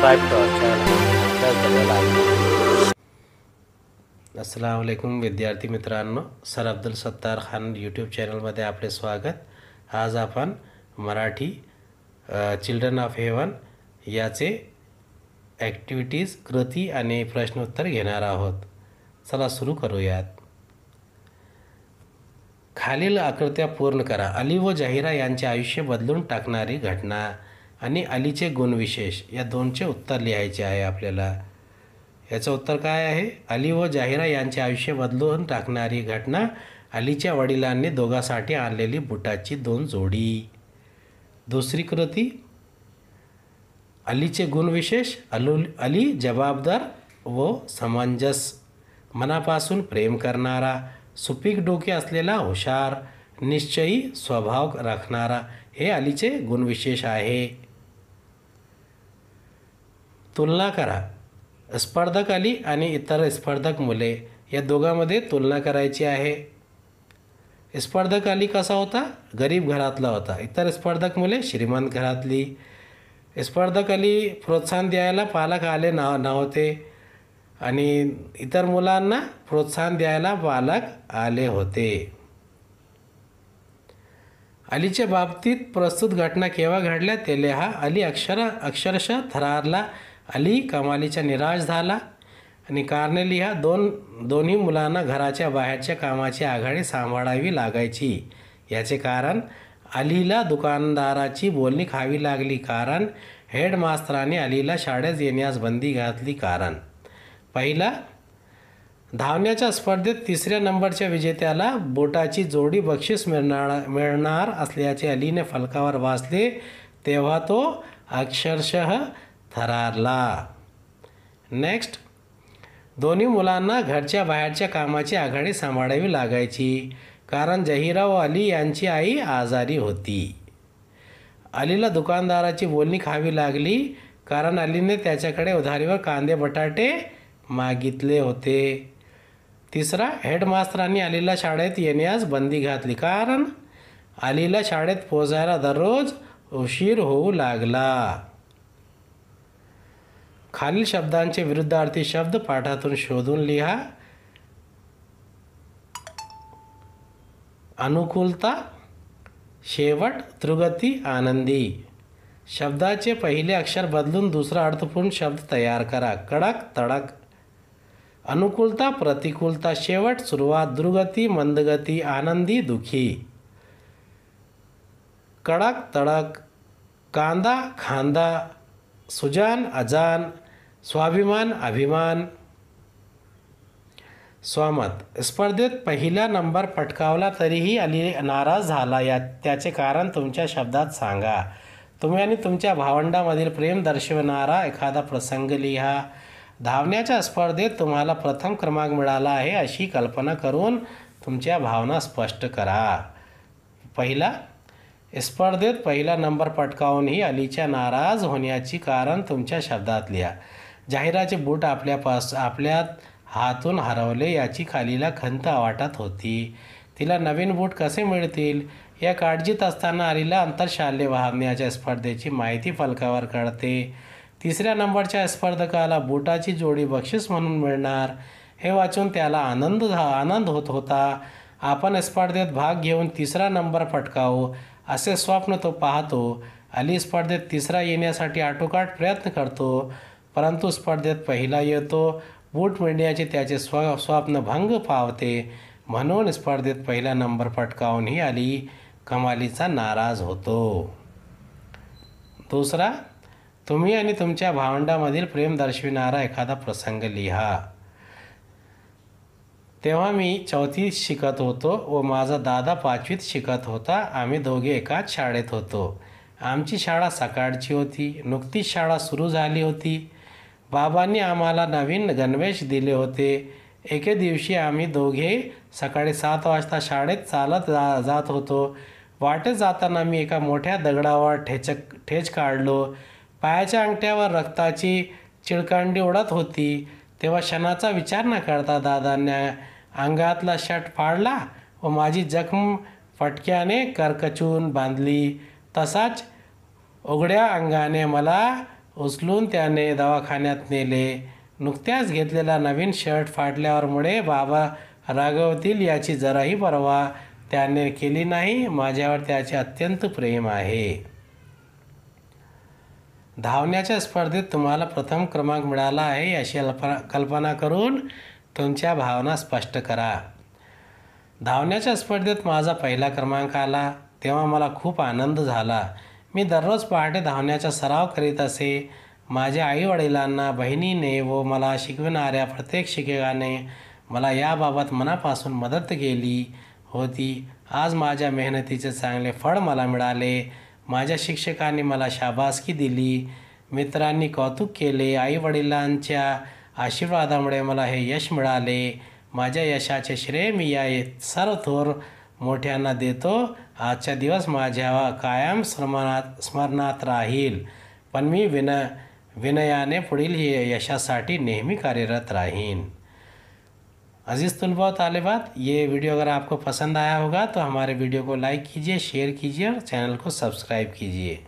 subscribe विद्यार्थी मित्रांनो sir Abdul Sattar Khan YouTube चॅनलमध्ये आपले स्वागत आज आपण मराठी चिल्ड्रन ऑफ हेवन याचे ॲक्टिव्हिटीज कृती आणि प्रश्नोत्तर घेणार आहोत चला सुरू करूयात खालील आकृत्या पूर्ण करा अली व जाहिरा यांचे आयुष्य बदलून टाकणारी घटना आणि अलीचे गुणविशेष या दोनचे उत्तर लिहायचे आहे आपल्याला याचं उत्तर काय आहे अली व जाहिरा यांचे आयुष्य बदलून टाकणारी घटना अलीच्या वडिलांनी दोघांसाठी आणलेली बुटाची दोन जोडी दुसरी कृती अलीचे गुणविशेष अलू अली जबाबदार व समंजस मनापासून प्रेम करणारा सुपीक डोके असलेला हुशार निश्चयी स्वभाव राखणारा हे अलीचे गुणविशेष आहे तुलना करा स्पर्धक अली आणि इतर स्पर्धक मुले या दोघांमध्ये तुलना करायची आहे स्पर्धक अली कसा होता गरीब घरातला होता इतर स्पर्धक मुले श्रीमंत घरातली स्पर्धक अली प्रोत्साहन द्यायला पालक आले ना नव्हते आणि इतर मुलांना प्रोत्साहन द्यायला पालक आले होते अलीच्या बाबतीत प्रस्तुत घटना केव्हा घडल्या तेले हा अली अक्षर अक्षरशः थरारला अली कमालीच्या निराश झाला आणि कार्नेली ह्या दोन दोन्ही मुलांना घराच्या बाहेरच्या कामाची आघाडी सांभाळावी लागायची याचे कारण अलीला दुकानदाराची बोलणी खावी लागली कारण हेडमास्तराने अलीला शाळेत येण्यास बंदी घातली कारण पहिला धावण्याच्या स्पर्धेत तिसऱ्या नंबरच्या विजेत्याला बोटाची जोडी बक्षीस मिळणार मिळणार असल्याचे अलीने फलकावर वाचले तेव्हा तो अक्षरशः थरारला नेक्स्ट दोन्ही मुलांना घरच्या बाहेरच्या कामाची आघाडी सांभाळावी लागायची कारण जहिराव अली यांची आई आजारी होती अलीला दुकानदाराची बोलणी खावी लागली कारण अलीने त्याच्याकडे उधारीवर कांदे बटाटे मागितले होते तिसरा हेडमास्तरांनी अलीला शाळेत येण्यास बंदी घातली कारण अलीला शाळेत पोचायला दररोज उशीर होऊ लागला खालील शब्दांचे विरुद्धार्थी शब्द पाठातून शोधून लिहा अनुकूलता शेवट त्रुगती आनंदी शब्दाचे पहिले अक्षर बदलून दुसरा अर्थपूर्ण शब्द तयार करा कडक तडक अनुकूलता प्रतिकूलता शेवट सुरुवात दुर्गती मंदगती आनंदी दुखी कडक तडक कांदा खांदा सुजान अजान स्वाभिमान अभिमान स्वामत स्पर्धेत पहिला नंबर पटकावला तरीही अली नाराज झाला या त्याचे कारण तुमच्या शब्दात सांगा तुम्ही आणि तुमच्या भावंडामधील प्रेम दर्शवणारा एखादा प्रसंग लिहा धावण्याच्या स्पर्धेत तुम्हाला प्रथम क्रमांक मिळाला आहे अशी कल्पना करून तुमच्या भावना स्पष्ट करा पहिला स्पर्धेत पहिला नंबर पटकावूनही अलीच्या नाराज होण्याची कारण तुमच्या शब्दात लिहा जाहिराचे बूट आपल्यापास आपल्या हातून हरवले याची खालीला खंत वाटत होती तिला नवीन बूट कसे मिळतील या काळजीत असताना आलीला आंतरशाल्य वाहण्याच्या स्पर्धेची माहिती फलकावर कळते तिसऱ्या नंबरच्या स्पर्धकाला बुटाची जोडी बक्षीस म्हणून मिळणार हे वाचून त्याला आनंद आनंद होत होता आपण स्पर्धेत भाग घेऊन तिसरा नंबर फटकावू असे स्वप्न तो पाहतो अली स्पर्धेत तिसरा येण्यासाठी आटोकाट प्रयत्न करतो परंतु स्पर्धेत पहिला येतो बूट मिळण्याचे त्याचे स्व स्वप्न भंग पावते म्हणून स्पर्धेत पहिला नंबर पटकावूनही आली कमालीचा नाराज होतो दुसरा तुम्ही आणि तुमच्या भावंडामधील प्रेम दर्शविणारा एखादा प्रसंग लिहा तेव्हा मी चौथी शिकत होतो व माझा दादा पाचवीत शिकत होता आम्ही दोघे एकाच शाळेत होतो आमची शाळा सकाळची होती नुकतीच शाळा सुरू झाली होती बाबांनी आम्हाला नवीन गणवेश दिले होते एके दिवशी आम्ही दोघे सकाळी सात वाजता शाळेत चालत जा जात होतो वाटेत जाताना मी एका मोठ्या दगडावर ठेचक ठेच काढलो पायाच्या अंगठ्यावर रक्ताची चिळकांडी उडत होती तेव्हा क्षणाचा विचार न करता दादांना अंगातला शर्ट फाडला व माझी जखम फटक्याने करकचून बांधली तसाच उघड्या अंगाने मला उचलून त्याने दवाखान्यात नेले नुकत्याच घेतलेला नवीन शर्ट फाटल्यावरमुळे बाबा रागवतील याची जराही परवा त्याने केली नाही माझ्यावर त्याचे अत्यंत प्रेम आहे धावण्याच्या स्पर्धेत तुम्हाला प्रथम क्रमांक मिळाला आहे अशी अल्पना कल्पना करून तुमच्या भावना स्पष्ट करा धावण्याच्या स्पर्धेत माझा पहिला क्रमांक आला तेव्हा मला खूप आनंद झाला मी दररोज पहाटे धावण्याचा सराव करीत असे माझ्या आईवडिलांना बहिणीने व मला शिकविणाऱ्या प्रत्येक शिक्षकाने मला याबाबत मनापासून मदत केली होती आज माझ्या मेहनतीचे चांगले फळ मला मिळाले माझ्या शिक्षकांनी मला शाबासकी दिली मित्रांनी कौतुक केले आईवडिलांच्या आशीर्वादामुळे मला हे यश मिळाले माझ्या यशाचे श्रेय मी या सर्व थोर मोठ्यांना देतो आजचा दिवस माझ्यावर कायम स्मरणात स्मरणात राहील पण मी विन विनयाने पुढील यशासाठी नेहमी कार्यरत राहीन अजीज़ तुलबा तालिबात ये वीडियो अगर आपको पसंद आया होगा तो हमारे वीडियो को लाइक कीजिए शेयर कीजिए और चैनल को सब्सक्राइब कीजिए